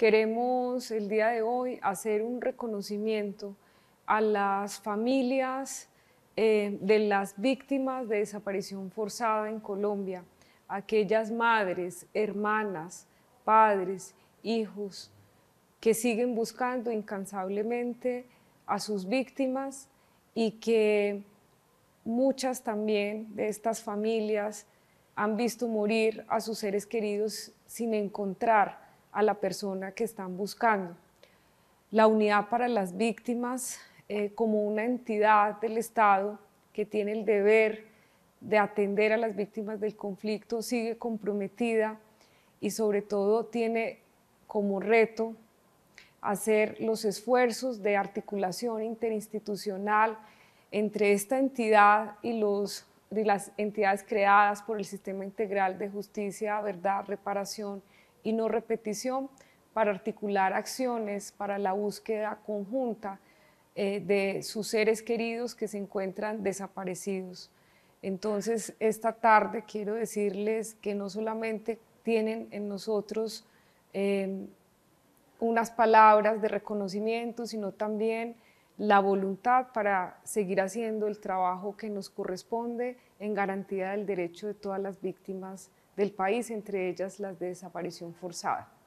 Queremos el día de hoy hacer un reconocimiento a las familias eh, de las víctimas de desaparición forzada en Colombia, aquellas madres, hermanas, padres, hijos que siguen buscando incansablemente a sus víctimas y que muchas también de estas familias han visto morir a sus seres queridos sin encontrar a la persona que están buscando. La Unidad para las Víctimas, eh, como una entidad del Estado que tiene el deber de atender a las víctimas del conflicto, sigue comprometida y sobre todo tiene como reto hacer los esfuerzos de articulación interinstitucional entre esta entidad y, los, y las entidades creadas por el Sistema Integral de Justicia, Verdad, Reparación y no repetición para articular acciones para la búsqueda conjunta eh, de sus seres queridos que se encuentran desaparecidos. Entonces, esta tarde quiero decirles que no solamente tienen en nosotros eh, unas palabras de reconocimiento, sino también la voluntad para seguir haciendo el trabajo que nos corresponde en garantía del derecho de todas las víctimas del país, entre ellas las de desaparición forzada.